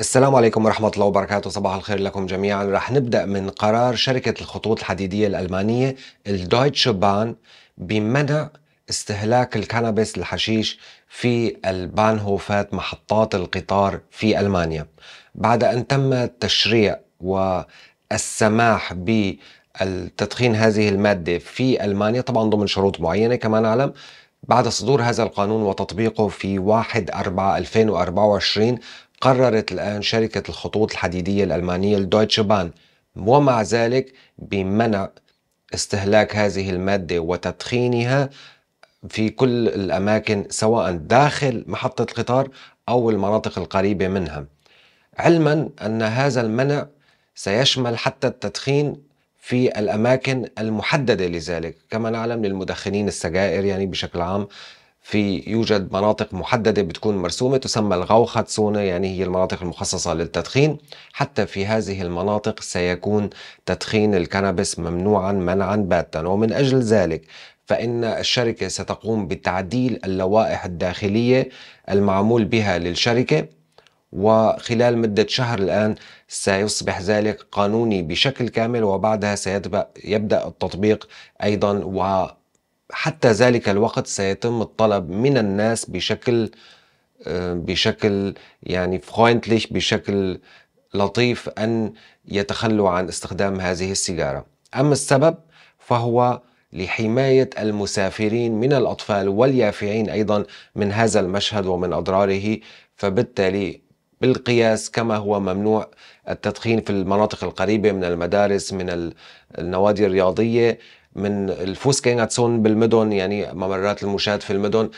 السلام عليكم ورحمة الله وبركاته صباح الخير لكم جميعا رح نبدأ من قرار شركة الخطوط الحديدية الألمانية الدويتش بان بمنع استهلاك الكنابيس الحشيش في البانهوفات محطات القطار في ألمانيا بعد أن تم تشريع والسماح بتدخين هذه المادة في ألمانيا طبعا ضمن شروط معينة كما نعلم بعد صدور هذا القانون وتطبيقه في 1 4 2024 قررت الآن شركة الخطوط الحديدية الألمانية الدويتش بان ومع ذلك بمنع استهلاك هذه المادة وتدخينها في كل الأماكن سواء داخل محطة القطار أو المناطق القريبة منها علما أن هذا المنع سيشمل حتى التدخين في الأماكن المحددة لذلك كما نعلم للمدخنين السجائر يعني بشكل عام في يوجد مناطق محددة بتكون مرسومة تسمى الغوخة زونة يعني هي المناطق المخصصة للتدخين حتى في هذه المناطق سيكون تدخين الكنابس ممنوعا منعا باتا ومن أجل ذلك فإن الشركة ستقوم بتعديل اللوائح الداخلية المعمول بها للشركة وخلال مدة شهر الآن سيصبح ذلك قانوني بشكل كامل وبعدها سيبدأ التطبيق أيضا و حتى ذلك الوقت سيتم الطلب من الناس بشكل آه، بشكل يعني فرويندليش بشكل لطيف أن يتخلوا عن استخدام هذه السيجارة أما السبب فهو لحماية المسافرين من الأطفال واليافعين أيضا من هذا المشهد ومن أضراره فبالتالي بالقياس كما هو ممنوع التدخين في المناطق القريبة من المدارس من النوادي الرياضية من الفوسكينغاتسون بالمدن يعني ممرات المشاة في المدن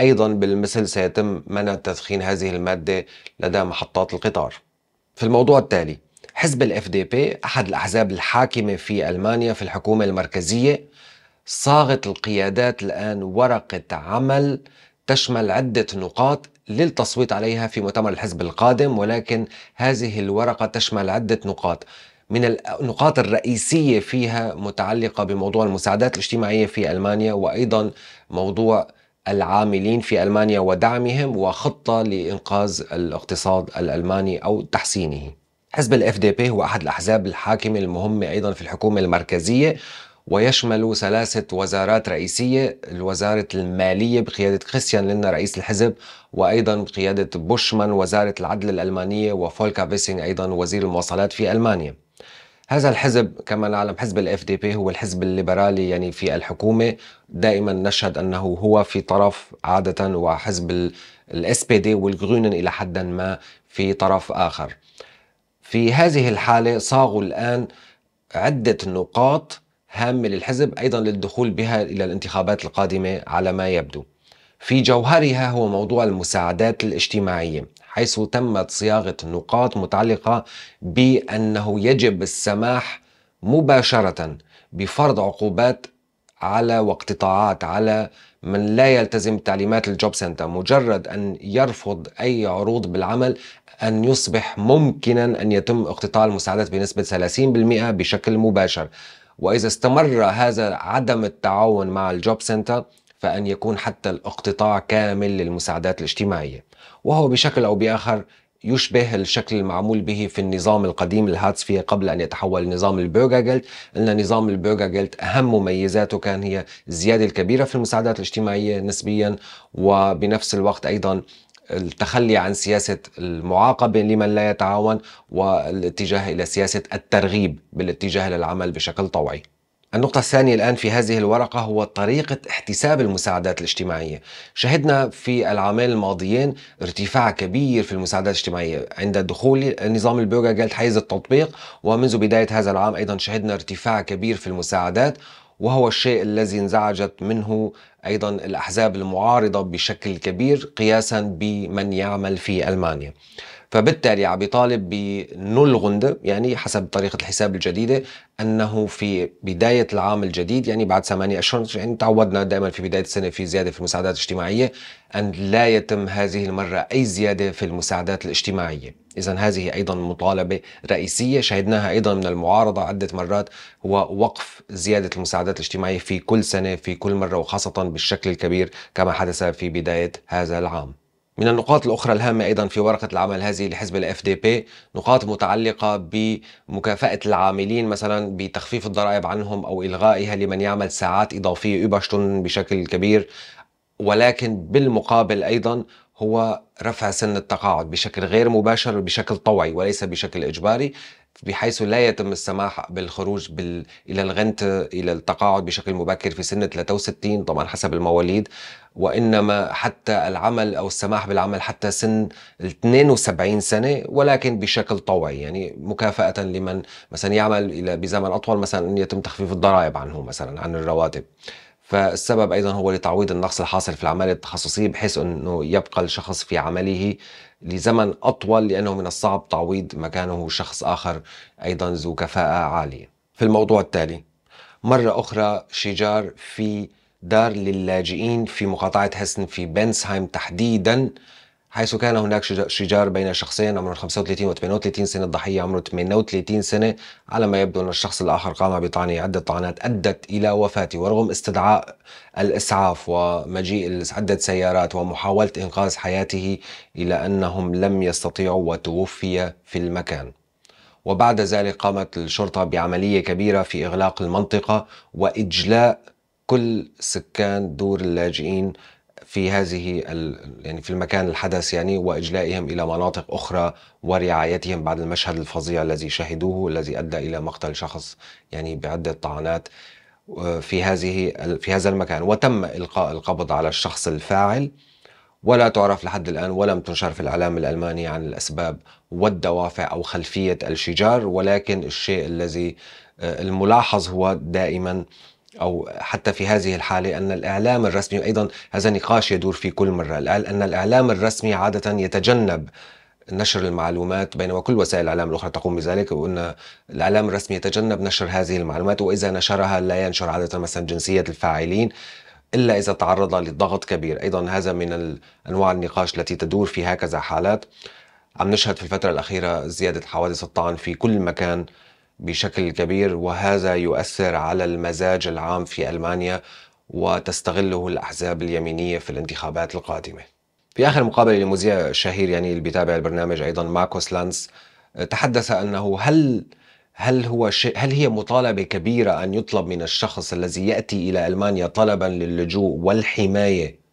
أيضا بالمثل سيتم منع تدخين هذه المادة لدى محطات القطار في الموضوع التالي حزب الاف دي بي أحد الأحزاب الحاكمة في ألمانيا في الحكومة المركزية صاغت القيادات الآن ورقة عمل تشمل عدة نقاط للتصويت عليها في مؤتمر الحزب القادم ولكن هذه الورقة تشمل عدة نقاط من النقاط الرئيسية فيها متعلقة بموضوع المساعدات الاجتماعية في ألمانيا وأيضا موضوع العاملين في ألمانيا ودعمهم وخطة لإنقاذ الاقتصاد الألماني أو تحسينه حزب الاف دي بي هو أحد الأحزاب الحاكمة المهمة أيضا في الحكومة المركزية ويشمل ثلاثة وزارات رئيسية الوزارة المالية بقيادة كريستيان لينا رئيس الحزب وأيضا بقيادة بوشمان وزارة العدل الألمانية وفولكا فيسينغ أيضا وزير المواصلات في ألمانيا هذا الحزب كما نعلم حزب الاف دي بي هو الحزب الليبرالي يعني في الحكومه دائما نشهد انه هو في طرف عاده وحزب الاس بي دي والغرونن الى حد ما في طرف اخر. في هذه الحاله صاغوا الان عده نقاط هامه للحزب ايضا للدخول بها الى الانتخابات القادمه على ما يبدو. في جوهرها هو موضوع المساعدات الاجتماعيه. حيث تمت صياغة نقاط متعلقة بأنه يجب السماح مباشرة بفرض عقوبات على واقتطاعات على من لا يلتزم بتعليمات الجوب سنتر مجرد أن يرفض أي عروض بالعمل أن يصبح ممكنا أن يتم اقتطاع المساعدات بنسبة 30% بشكل مباشر وإذا استمر هذا عدم التعاون مع الجوب سنتر فأن يكون حتى الاقتطاع كامل للمساعدات الاجتماعية وهو بشكل أو بآخر يشبه الشكل المعمول به في النظام القديم الهاتسفية قبل أن يتحول نظام البرجاجلت أن نظام البرجاجلت أهم مميزاته كان هي الزيادة الكبيرة في المساعدات الاجتماعية نسبيا وبنفس الوقت أيضا التخلي عن سياسة المعاقبة لمن لا يتعاون والاتجاه إلى سياسة الترغيب بالاتجاه للعمل بشكل طوعي النقطة الثانية الآن في هذه الورقة هو طريقة احتساب المساعدات الاجتماعية شهدنا في العامين الماضيين ارتفاع كبير في المساعدات الاجتماعية عند دخول نظام البيوغا قالت حيز التطبيق ومنذ بداية هذا العام أيضا شهدنا ارتفاع كبير في المساعدات وهو الشيء الذي انزعجت منه أيضا الأحزاب المعارضة بشكل كبير قياسا بمن يعمل في ألمانيا فبالتالي عم يطالب بنول غنده يعني حسب طريقه الحساب الجديده انه في بدايه العام الجديد يعني بعد ثمانية اشهر يعني تعودنا دائما في بدايه السنه في زياده في المساعدات الاجتماعيه ان لا يتم هذه المره اي زياده في المساعدات الاجتماعيه اذا هذه ايضا مطالبه رئيسيه شهدناها ايضا من المعارضه عده مرات هو وقف زياده المساعدات الاجتماعيه في كل سنه في كل مره وخاصه بالشكل الكبير كما حدث في بدايه هذا العام من النقاط الأخرى الهامة أيضا في ورقة العمل هذه لحزب الـ FDP نقاط متعلقة بمكافأة العاملين مثلا بتخفيف الضرائب عنهم أو إلغائها لمن يعمل ساعات إضافية بشكل كبير ولكن بالمقابل أيضا هو رفع سن التقاعد بشكل غير مباشر وبشكل طوعي وليس بشكل اجباري بحيث لا يتم السماح بالخروج بال... الى الغنت الى التقاعد بشكل مبكر في سن 63 طبعا حسب المواليد وانما حتى العمل او السماح بالعمل حتى سن 72 سنه ولكن بشكل طوعي يعني مكافاه لمن مثلا يعمل الى بزمن اطول مثلا ان يتم تخفيف الضرائب عنه مثلا عن الرواتب. فالسبب ايضا هو لتعويض النقص الحاصل في العمل التخصصي بحيث انه يبقى الشخص في عمله لزمن اطول لانه من الصعب تعويض مكانه شخص اخر ايضا ذو كفاءه عاليه. في الموضوع التالي مره اخرى شجار في دار للاجئين في مقاطعه هسن في بنسهايم تحديدا حيث كان هناك شجار بين شخصين عمره 35 و 38 سنة الضحية عمره 38 سنة على ما يبدو أن الشخص الآخر قام بطعنه عدة طعنات أدت إلى وفاته ورغم استدعاء الإسعاف ومجيء عدة سيارات ومحاولة إنقاذ حياته إلا أنهم لم يستطيعوا وتوفي في المكان وبعد ذلك قامت الشرطة بعملية كبيرة في إغلاق المنطقة وإجلاء كل سكان دور اللاجئين في هذه يعني في المكان الحدث يعني واجلائهم الى مناطق اخرى ورعايتهم بعد المشهد الفظيع الذي شهدوه الذي ادى الى مقتل شخص يعني بعده طعنات في هذه في هذا المكان وتم القاء القبض على الشخص الفاعل ولا تعرف لحد الآن ولم تنشر في الإعلام الألماني عن الأسباب والدوافع أو خلفية الشجار ولكن الشيء الذي آه، الملاحظ هو دائما أو حتى في هذه الحالة أن الإعلام الرسمي وأيضا هذا نقاش يدور في كل مرة أن الإعلام الرسمي عادة يتجنب نشر المعلومات بينما كل وسائل الاعلام الاخرى تقوم بذلك وان الاعلام الرسمي يتجنب نشر هذه المعلومات واذا نشرها لا ينشر عاده مثلا جنسيه الفاعلين الا اذا تعرض لضغط كبير ايضا هذا من انواع النقاش التي تدور في هكذا حالات عم نشهد في الفتره الاخيره زياده حوادث الطعن في كل مكان بشكل كبير وهذا يؤثر على المزاج العام في المانيا وتستغله الاحزاب اليمينيه في الانتخابات القادمه. في اخر مقابله لمذيع الشهير يعني اللي بيتابع البرنامج ايضا ماركوس لانس تحدث انه هل هل هو شيء هل هي مطالبه كبيره ان يطلب من الشخص الذي ياتي الى المانيا طلبا للجوء والحمايه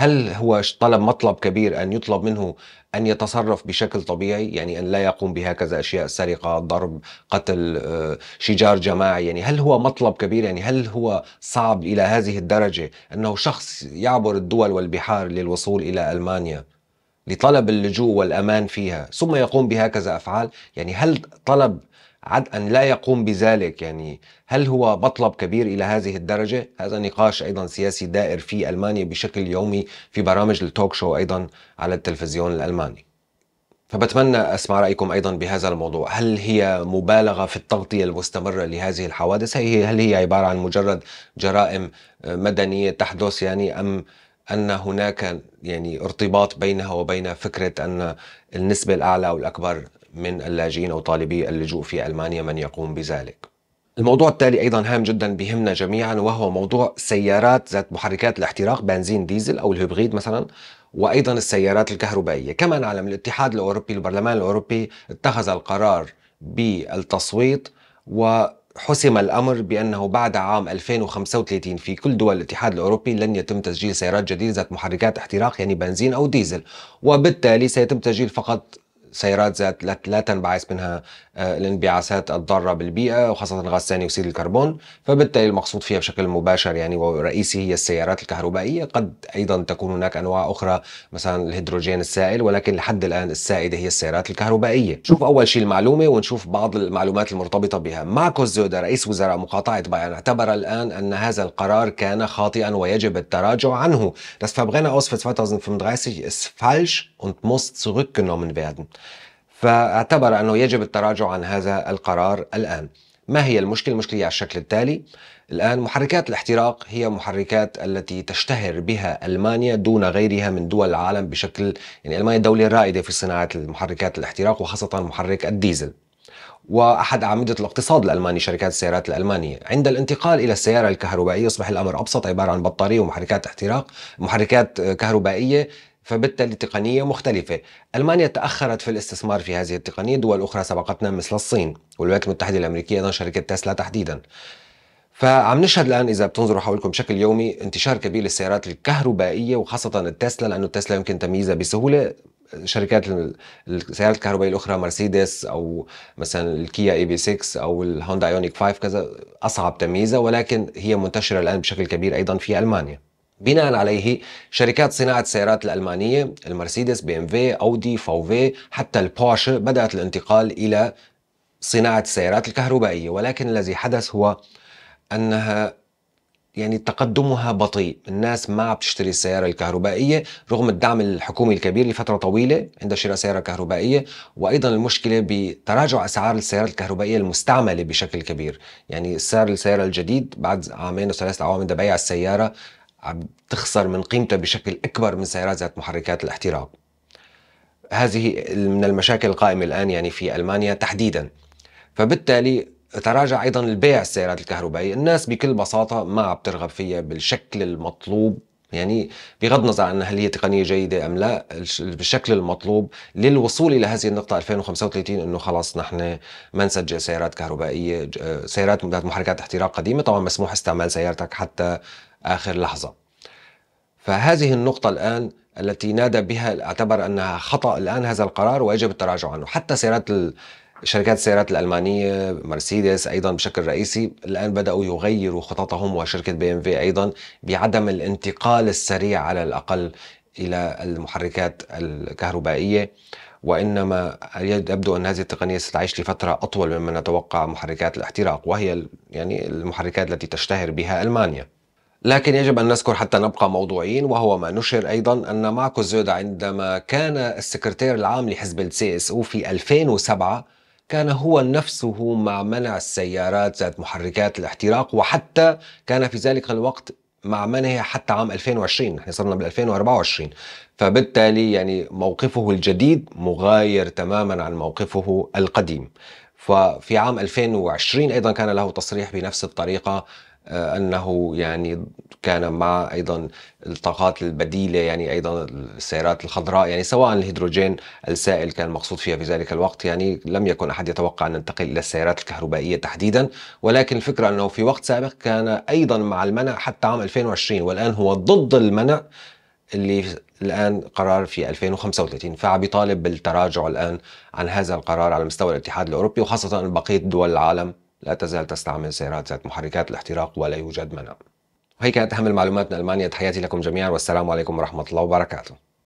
هل هو طلب مطلب كبير أن يطلب منه أن يتصرف بشكل طبيعي يعني أن لا يقوم بهكذا أشياء سرقة ضرب قتل آه، شجار جماعي يعني هل هو مطلب كبير يعني هل هو صعب إلى هذه الدرجة أنه شخص يعبر الدول والبحار للوصول إلى ألمانيا لطلب اللجوء والأمان فيها ثم يقوم بهكذا أفعال يعني هل طلب عد أن لا يقوم بذلك يعني هل هو مطلب كبير إلى هذه الدرجة؟ هذا نقاش أيضا سياسي دائر في ألمانيا بشكل يومي في برامج التوك شو أيضا على التلفزيون الألماني فبتمنى أسمع رأيكم أيضا بهذا الموضوع هل هي مبالغة في التغطية المستمرة لهذه الحوادث هل هي عبارة عن مجرد جرائم مدنية تحدث يعني أم أن هناك يعني ارتباط بينها وبين فكرة أن النسبة الأعلى أو الأكبر من اللاجئين أو طالبي اللجوء في ألمانيا من يقوم بذلك الموضوع التالي ايضا هام جدا بهمنا جميعا وهو موضوع سيارات ذات محركات الاحتراق بنزين ديزل او الهبريد مثلا وايضا السيارات الكهربائيه، كما نعلم الاتحاد الاوروبي البرلمان الاوروبي اتخذ القرار بالتصويت وحسم الامر بانه بعد عام 2035 في كل دول الاتحاد الاوروبي لن يتم تسجيل سيارات جديده ذات محركات احتراق يعني بنزين او ديزل، وبالتالي سيتم تسجيل فقط سيارات ذات لا تنبعث منها آه، الانبعاثات الضاره بالبيئه وخاصه ثاني اكسيد الكربون فبالتالي المقصود فيها بشكل مباشر يعني ورئيسي هي السيارات الكهربائيه قد ايضا تكون هناك انواع اخرى مثلا الهيدروجين السائل ولكن لحد الان السائده هي السيارات الكهربائيه شوف اول شيء المعلومه ونشوف بعض المعلومات المرتبطه بها ماكو زودا رئيس وزراء مقاطعه بايرن اعتبر الان ان هذا القرار كان خاطئا ويجب التراجع عنه Das Verbrenner aus für 2035 ist falsch und muss zurückgenommen werden. فاعتبر أنه يجب التراجع عن هذا القرار الآن ما هي المشكلة؟ المشكلة على الشكل التالي الآن محركات الاحتراق هي محركات التي تشتهر بها ألمانيا دون غيرها من دول العالم بشكل يعني ألمانيا دولة رائدة في صناعة محركات الاحتراق وخاصة محرك الديزل واحد اعمده الاقتصاد الالماني شركات السيارات الالمانيه، عند الانتقال الى السياره الكهربائيه يصبح الامر ابسط عباره عن بطاريه ومحركات احتراق، محركات كهربائيه فبالتالي تقنية مختلفة ألمانيا تأخرت في الاستثمار في هذه التقنية دول أخرى سبقتنا مثل الصين والولايات المتحدة الأمريكية أيضا شركة تسلا تحديدا فعم نشهد الان اذا بتنظروا حولكم بشكل يومي انتشار كبير للسيارات الكهربائيه وخاصه التسلا لانه التسلا يمكن تمييزها بسهوله شركات السيارات الكهربائيه الاخرى مرسيدس او مثلا الكيا اي بي 6 او الهوندا ايونيك 5 كذا اصعب تمييزها ولكن هي منتشره الان بشكل كبير ايضا في المانيا بناء عليه شركات صناعة السيارات الألمانية المرسيدس بي ام في أودي في حتى البورشه بدأت الانتقال إلى صناعة السيارات الكهربائية ولكن الذي حدث هو أنها يعني تقدمها بطيء الناس ما عم تشتري السيارة الكهربائية رغم الدعم الحكومي الكبير لفترة طويلة عند شراء سيارة كهربائية وأيضا المشكلة بتراجع أسعار السيارات الكهربائية المستعملة بشكل كبير يعني سعر السيارة الجديد بعد عامين وثلاثة أعوام عند بيع السيارة عم تخسر من قيمتها بشكل أكبر من سيارات ذات محركات الاحتراق هذه من المشاكل القائمة الآن يعني في ألمانيا تحديدا فبالتالي تراجع أيضا البيع السيارات الكهربائية الناس بكل بساطة ما عم ترغب فيها بالشكل المطلوب يعني بغض النظر عن هل هي تقنيه جيده ام لا بالشكل المطلوب للوصول الى هذه النقطه 2035 انه خلاص نحن ما نسجل سيارات كهربائيه آه، سيارات ذات محركات احتراق قديمه طبعا مسموح استعمال سيارتك حتى آخر لحظة فهذه النقطة الآن التي نادى بها اعتبر أنها خطأ الآن هذا القرار ويجب التراجع عنه حتى سيارات شركات السيارات الألمانية مرسيدس أيضا بشكل رئيسي الآن بدأوا يغيروا خططهم وشركة بي ام في أيضا بعدم الانتقال السريع على الأقل إلى المحركات الكهربائية وإنما يبدو أن هذه التقنية ستعيش لفترة أطول مما نتوقع محركات الاحتراق وهي يعني المحركات التي تشتهر بها ألمانيا لكن يجب أن نذكر حتى نبقى موضوعيين وهو ما نشر أيضا أن ماركوس زودا عندما كان السكرتير العام لحزب السي اس او في 2007 كان هو نفسه مع منع السيارات ذات محركات الاحتراق وحتى كان في ذلك الوقت مع منعها حتى عام 2020 نحن صرنا بال 2024 فبالتالي يعني موقفه الجديد مغاير تماما عن موقفه القديم ففي عام 2020 ايضا كان له تصريح بنفس الطريقه آه، انه يعني كان مع ايضا الطاقات البديله يعني ايضا السيارات الخضراء يعني سواء الهيدروجين السائل كان المقصود فيها في ذلك الوقت يعني لم يكن احد يتوقع ان ننتقل الى السيارات الكهربائيه تحديدا ولكن الفكره انه في وقت سابق كان ايضا مع المنع حتى عام 2020 والان هو ضد المنع اللي الان قرار في 2035 فعم يطالب بالتراجع الان عن هذا القرار على مستوى الاتحاد الاوروبي وخاصه بقيه دول العالم لا تزال تستعمل سيارات ذات محركات الاحتراق ولا يوجد منع وهي كانت أهم المعلومات من ألمانيا تحياتي لكم جميعا والسلام عليكم ورحمة الله وبركاته